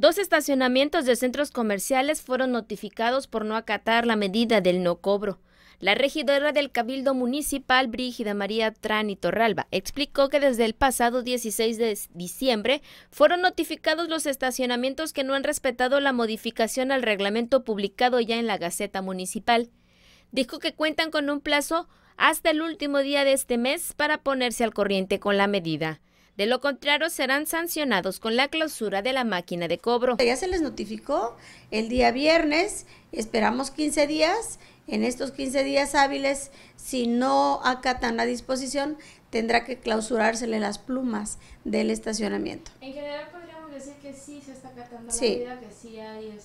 Dos estacionamientos de centros comerciales fueron notificados por no acatar la medida del no cobro. La regidora del Cabildo Municipal, Brígida María Trani Torralba, explicó que desde el pasado 16 de diciembre fueron notificados los estacionamientos que no han respetado la modificación al reglamento publicado ya en la Gaceta Municipal. Dijo que cuentan con un plazo hasta el último día de este mes para ponerse al corriente con la medida. De lo contrario, serán sancionados con la clausura de la máquina de cobro. Ya se les notificó el día viernes, esperamos 15 días. En estos 15 días hábiles, si no acatan la disposición, tendrá que clausurársele las plumas del estacionamiento sí hay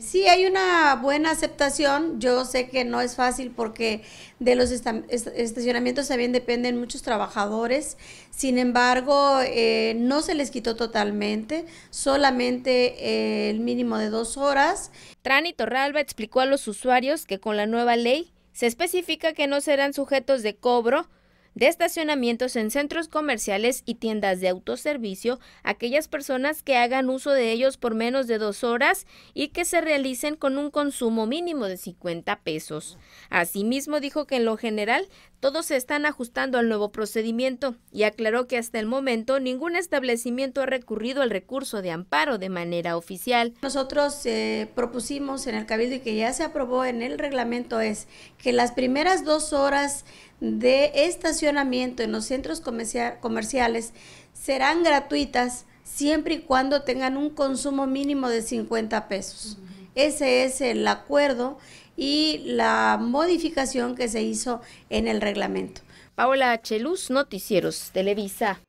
Sí, hay una buena aceptación. Yo sé que no es fácil porque de los estacionamientos también dependen muchos trabajadores. Sin embargo, eh, no se les quitó totalmente, solamente eh, el mínimo de dos horas. Trani Torralba explicó a los usuarios que con la nueva ley se especifica que no serán sujetos de cobro de estacionamientos en centros comerciales y tiendas de autoservicio aquellas personas que hagan uso de ellos por menos de dos horas y que se realicen con un consumo mínimo de 50 pesos. Asimismo, dijo que en lo general todos se están ajustando al nuevo procedimiento y aclaró que hasta el momento ningún establecimiento ha recurrido al recurso de amparo de manera oficial. Nosotros eh, propusimos en el Cabildo y que ya se aprobó en el reglamento es que las primeras dos horas de estacionamiento en los centros comerciales serán gratuitas siempre y cuando tengan un consumo mínimo de 50 pesos. Ese es el acuerdo y la modificación que se hizo en el reglamento. Paola Cheluz, Noticieros, Televisa.